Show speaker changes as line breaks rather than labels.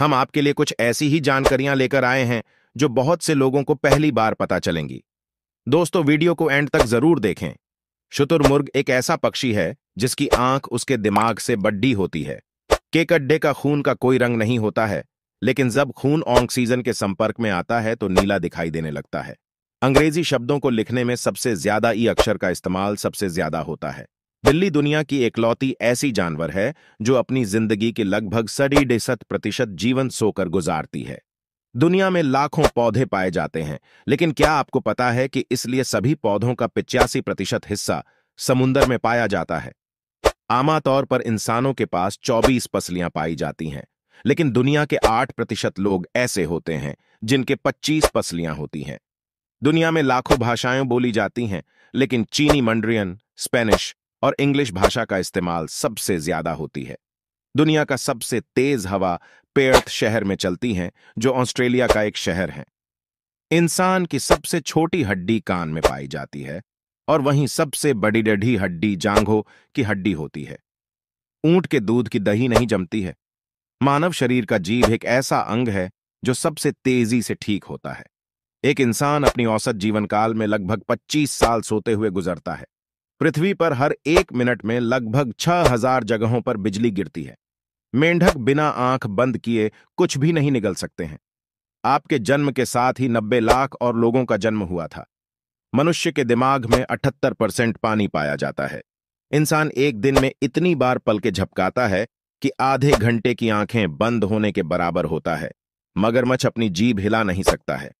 हम आपके लिए कुछ ऐसी ही जानकारियां लेकर आए हैं जो बहुत से लोगों को पहली बार पता चलेंगी दोस्तों वीडियो को एंड तक जरूर देखें शुतुरमुर्ग एक ऐसा पक्षी है जिसकी आंख उसके दिमाग से बड्डी होती है केकड्डे का खून का कोई रंग नहीं होता है लेकिन जब खून ऑक्सीजन के संपर्क में आता है तो नीला दिखाई देने लगता है अंग्रेजी शब्दों को लिखने में सबसे ज्यादा ई अक्षर का इस्तेमाल सबसे ज्यादा होता है बिल्ली दुनिया की एकलौती ऐसी जानवर है जो अपनी जिंदगी के लगभग सड़ी डेसठ प्रतिशत जीवन सोकर गुजारती है दुनिया में लाखों पौधे पाए जाते हैं लेकिन क्या आपको पता है कि इसलिए सभी पौधों का पिचासी प्रतिशत हिस्सा समुन्दर में पाया जाता है आमा तौर पर इंसानों के पास 24 पसलियां पाई जाती हैं लेकिन दुनिया के 8 प्रतिशत लोग ऐसे होते हैं जिनके 25 पसलियां होती हैं दुनिया में लाखों भाषाएं बोली जाती हैं लेकिन चीनी मंड्रियन स्पेनिश और इंग्लिश भाषा का इस्तेमाल सबसे ज्यादा होती है दुनिया का सबसे तेज हवा पेर्थ शहर में चलती है जो ऑस्ट्रेलिया का एक शहर है इंसान की सबसे छोटी हड्डी कान में पाई जाती है और वहीं सबसे बड़ी डढ़ी हड्डी जांघों की हड्डी होती है ऊंट के दूध की दही नहीं जमती है मानव शरीर का जीव एक ऐसा अंग है जो सबसे तेजी से ठीक होता है एक इंसान अपनी औसत जीवन काल में लगभग 25 साल सोते हुए गुजरता है पृथ्वी पर हर एक मिनट में लगभग छह हजार जगहों पर बिजली गिरती है मेंढक बिना आंख बंद किए कुछ भी नहीं निगल सकते हैं आपके जन्म के साथ ही नब्बे लाख और लोगों का जन्म हुआ था मनुष्य के दिमाग में अठहत्तर परसेंट पानी पाया जाता है इंसान एक दिन में इतनी बार पल के झपकाता है कि आधे घंटे की आंखें बंद होने के बराबर होता है मगरमच्छ अपनी जीभ हिला नहीं सकता है